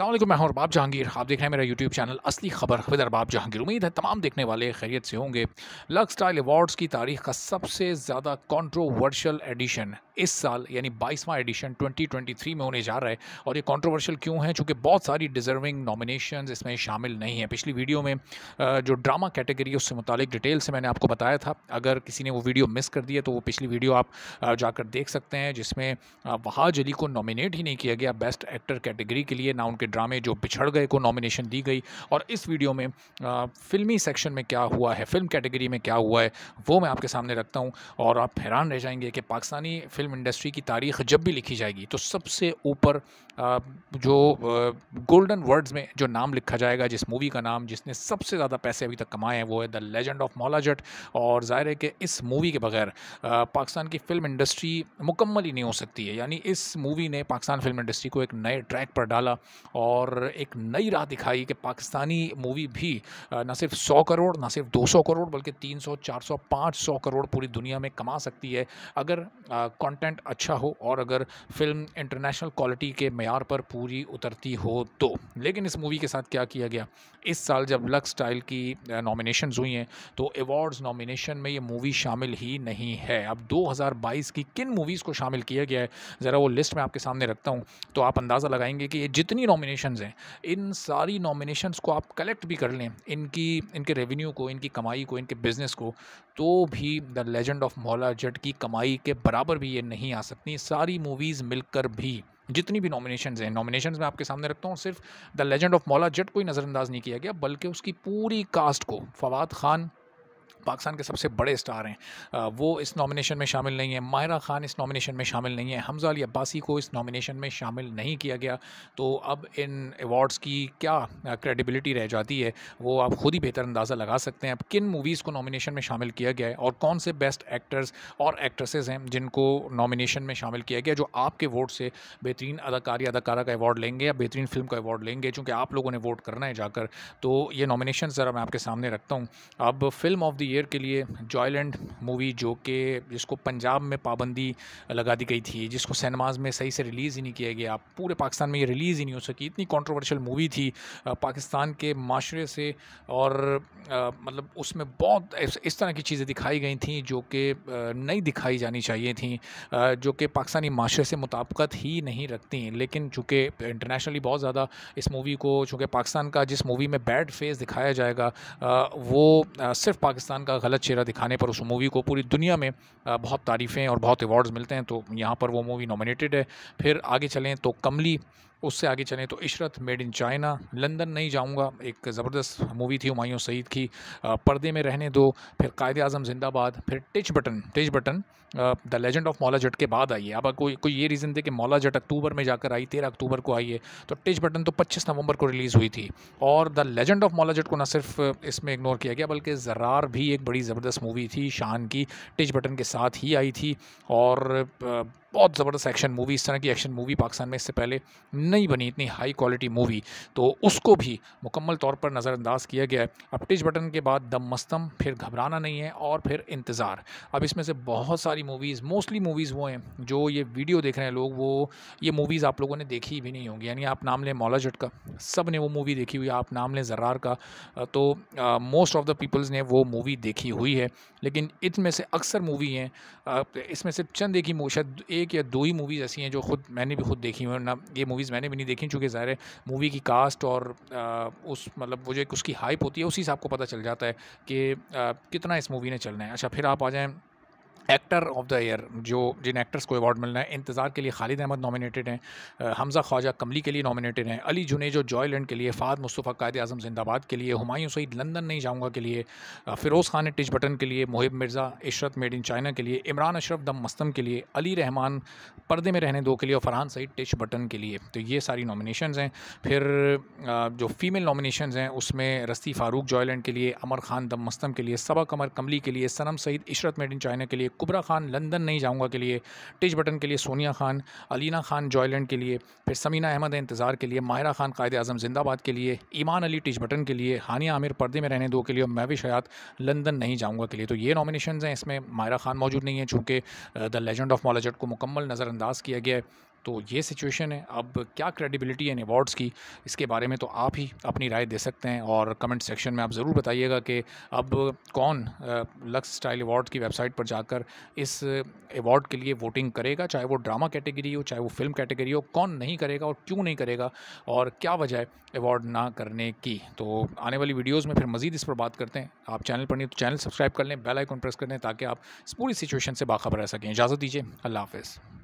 असलम मैं अरबाब जहांगीर आप देख रहे हैं मेरा यूट्यूब चैनल असली खबर विद अरबाब जहांगीर उम्मीद है तमाम देखने वाले खैरियत से होंगे लक स्टाइल अवार्ड्स की तारीख का सबसे ज़्यादा कॉन्ट्रोवर्शल एडिशन इस साल यानी बाईसवां एडिशन 2023 में होने जा रहा है और ये कंट्रोवर्शियल क्यों है चूँकि बहुत सारी डिजर्विंग नॉमिनेशन इसमें शामिल नहीं है पिछली वीडियो में जो ड्रामा कैटेगरी उससे मुतालिक डिटेल से मैंने आपको बताया था अगर किसी ने वो वीडियो मिस कर दिया तो वो पिछली वीडियो आप जाकर देख सकते हैं जिसमें वहाज अली को नॉमिनेट ही नहीं किया गया बेस्ट एक्टर कैटेगरी के लिए ना उनके ड्रामे जो पिछड़ गए को नॉमिनेशन दी गई और इस वीडियो में फिल्मी सेक्शन में क्या हुआ है फिल्म कैटेगरी में क्या हुआ है वो मैं आपके सामने रखता हूँ और आप हैरान रह जाएंगे कि पाकिस्तानी फिल्म फिल्म इंडस्ट्री की तारीख जब भी लिखी जाएगी तो सबसे ऊपर जो गोल्डन वर्ड्स में जो नाम लिखा जाएगा जिस मूवी का नाम जिसने सबसे ज़्यादा पैसे अभी तक कमाए हैं वो है द लेजेंड ऑफ मौला जट और ज़ाहिर है कि इस मूवी के बगैर पाकिस्तान की फ़िल्म इंडस्ट्री मुकम्मल ही नहीं हो सकती है यानी इस मूवी ने पाकिस्तान फिल्म इंडस्ट्री को एक नए ट्रैक पर डाला और एक नई राह दिखाई कि पाकिस्तानी मूवी भी ना सिर्फ सौ करोड़ ना सिर्फ दो सौ करोड़ बल्कि तीन सौ चार सौ पाँच सौ करोड़ पूरी दुनिया में कमा सकती है अगर कॉन्टेंट कंटेंट अच्छा हो और अगर फिल्म इंटरनेशनल क्वालिटी के मैार पर पूरी उतरती हो तो लेकिन इस मूवी के साथ क्या किया गया इस साल जब लक स्टाइल की नॉमिनेशन हुई हैं तो अवार्ड्स नॉमिनेशन में ये मूवी शामिल ही नहीं है अब 2022 की किन मूवीज़ को शामिल किया गया है ज़रा वो लिस्ट मैं आपके सामने रखता हूँ तो आप अंदाज़ा लगाएंगे कि ये जितनी नॉमिनेशन हैं इन सारी नॉमिनेशन को आप कलेक्ट भी कर लें इनकी इनके रेवेन्यू को इनकी कमाई को इनके बिज़नेस को तो भी द लेजेंड ऑफ मौला जट की कमाई के बराबर भी ये नहीं आ सकती सारी मूवीज़ मिलकर भी जितनी भी नॉमिनेशन हैं नॉमिनेशन में आपके सामने रखता हूँ सिर्फ द लेजेंड ऑफ मौला जट को ही नज़रअंदाज नहीं किया गया बल्कि उसकी पूरी कास्ट को फवाद खान पाकिस्तान के सबसे बड़े स्टार हैं वो इस नॉमिनेशन में शामिल नहीं है माहिरा खान इस नॉमिनेशन में शामिल नहीं है हमजा अली अब्बासी को इस नॉमिनेशन में शामिल नहीं किया गया तो अब इन अवार्ड्स की क्या क्रेडिबिलिटी रह जाती है वो आप ख़ुद ही बेहतर अंदाज़ा लगा सकते हैं अब किन मूवीज़ को नॉमिनेशन में शामिल किया गया है और कौन से बेस्ट एक्टर्स और एक्ट्रेसेस हैं जिनको नॉमिनेशन में शामिल किया गया जो आपके वोट से बेहतरीन अदाकारी अदाकारा का अवार्ड लेंगे या बेहतरीन फिल्म का अवार्ड लेंगे चूँकि आप लोगों ने वोट करना है जाकर तो ये नॉमिनेशन ज़रा मैं आपके सामने रखता हूँ अब film of the year career के लिए जॉयलैंड मूवी जो कि जिसको पंजाब में पाबंदी लगा दी गई थी जिसको सिनेमाज में सही से रिलीज़ ही नहीं किया गया पूरे पाकिस्तान में ये रिलीज़ ही नहीं हो सकी इतनी कॉन्ट्रोवर्शल मूवी थी पाकिस्तान के माशरे से और मतलब उसमें बहुत इस तरह की चीज़ें दिखाई गई थी जो कि नहीं दिखाई जानी चाहिए थी जो कि पाकिस्तानी माशरे से मुताबकत ही नहीं रखती लेकिन चूँकि इंटरनेशनली बहुत ज़्यादा इस मूवी को चूँकि पाकिस्तान का जिस मूवी में बैड फेस दिखाया जाएगा वो सिर्फ पाकिस्तान पाकिस्तान का गलत चेहरा दिखाने पर उस मूवी को पूरी दुनिया में बहुत तारीफ़ें और बहुत अवार्ड्स मिलते हैं तो यहाँ पर वो मूवी नॉमिनेटेड है फिर आगे चलें तो कमली उससे आगे चले तो Ishrat made in China London नहीं जाऊंगा एक ज़बरदस्त मूवी थी हमायूँ सईद की पर्दे में रहने दो फिर कायद अजम जिंदाबाद फिर Tich button Tich button the legend of Maula Jatt के बाद आई है अब कोई कोई ये रीज़न दे कि मौला जट अक्टूबर में जाकर आई तेरह अक्टूबर को आई है तो टिच बटन तो पच्चीस नवंबर को रिलीज़ हुई थी और द लेजेंड ऑफ मौला जट को ना सिर्फ इसमें इग्नोर किया गया बल्कि जरार भी एक बड़ी ज़बरदस्त मूवी थी शान की टिच बटन के साथ ही आई थी और बहुत ज़बरदस्त एक्शन मूवी इस तरह की एक्शन मूवी पाकिस्तान में इससे पहले नहीं बनी इतनी हाई क्वालिटी मूवी तो उसको भी मुकम्मल तौर पर नज़रअंदाज किया गया है अपटिज बटन के बाद दम मस्तम फिर घबराना नहीं है और फिर इंतज़ार अब इसमें से बहुत सारी मूवीज़ मोस्टली मूवीज़ वो हैं जो ये वीडियो देख रहे हैं लोग वो ये मूवीज़ आप लोगों ने देखी भी नहीं होंगी यानी आप नाम लें मौला जट का सब ने वो मूवी देखी हुई आप नाम लें जर्रार का तो मोस्ट ऑफ़ द पीपल्स ने वो मूवी देखी हुई है लेकिन इसमें से अक्सर मूवी हैं इसमें से चंद एक ही शायद एक या दो ही मूवीज़ ऐसी हैं जो खुद मैंने भी खुद देखी हुई ना ये मूवीज़ मैंने भी नहीं देखी चूँकि ज़ाहिर मूवी की कास्ट और आ, उस मतलब वो जो एक उसकी हाइप होती है उसी से आपको पता चल जाता है कि आ, कितना इस मूवी ने चलना है अच्छा फिर आप आ जाएँ एक्टर ऑफ द ईयर जो जिन एक्टर्स को अवार्ड मिलना है इंतज़ार के लिए खालिद अहमद नॉमिनेटेड हैं हमज़ा ख्वाजा कमली के लिए नॉमिनेटेड हैं अली जुनेजो जॉयलैंड के लिए फ़ाद मुस्तफ़ा कायद आजम जिंदाबाद के लिए हुमायूं सईद लंदन नहीं जाऊँगा के लिए फ़िरोज़ खान टिच बटन के लिए Mohib Mirza Ishrat made in China के लिए इमरान अशरफ दम मस्तम के लिए अली रहमान पर्दे में रहने दो के लिए और फरहान सईद टिच बटन के लिए तो ये सारी नॉमिनेशन हैं फिर जो फीमेल नॉमिनेशन हैं उसमें रस्ती फ़ारूक जॉयलैंड के लिए अमर खान दम मस्तम के लिए सबा कमर कमली के लिए Sanam Saeed Ishrat made in China के लिए कुबरा खान लंदन नहीं जाऊँगा के लिए टिज बटन के लिए सोनिया खान अलीना खान जॉयलैंड के लिए फिर समीना अहमद इंतज़ार के लिए माहिरा खान कायद अजम जिंदाबाद के लिए ईमान अली टिज बटन के लिए हानिया आमिर पर्दे में रहने दो के लिए और मैविश हयात लंदन नहीं जाऊँगा के लिए तो ये नॉमिनेशन हैं इसमें माहिरा खान मौजूद नहीं है चूँकि द लेजेंड ऑफ मॉलाजट को मुकम्मल नज़रअंदाज किया गया है तो ये सिचुएशन है अब क्या क्रेडिबिलिटी है इन अवार्ड्स की इसके बारे में तो आप ही अपनी राय दे सकते हैं और कमेंट सेक्शन में आप ज़रूर बताइएगा कि अब कौन लक्स स्टाइल अवार्ड की वेबसाइट पर जाकर इस अवार्ड के लिए वोटिंग करेगा चाहे वो ड्रामा कैटेगरी हो चाहे वो फिल्म कैटेगरी हो कौन नहीं करेगा और क्यों नहीं करेगा और क्या वजह है अवार्ड ना करने की तो आने वाली वीडियोज़ में फिर मज़ीद इस पर बात करते हैं आप चैनल पर नहीं तो चैनल सब्सक्राइब कर लें बेल आइकन प्रेस कर लें ताकि आप इस पूरी सिचुएशन से बाखबर रह सकें इजाज़त दीजिए अल्लाह हाफिज़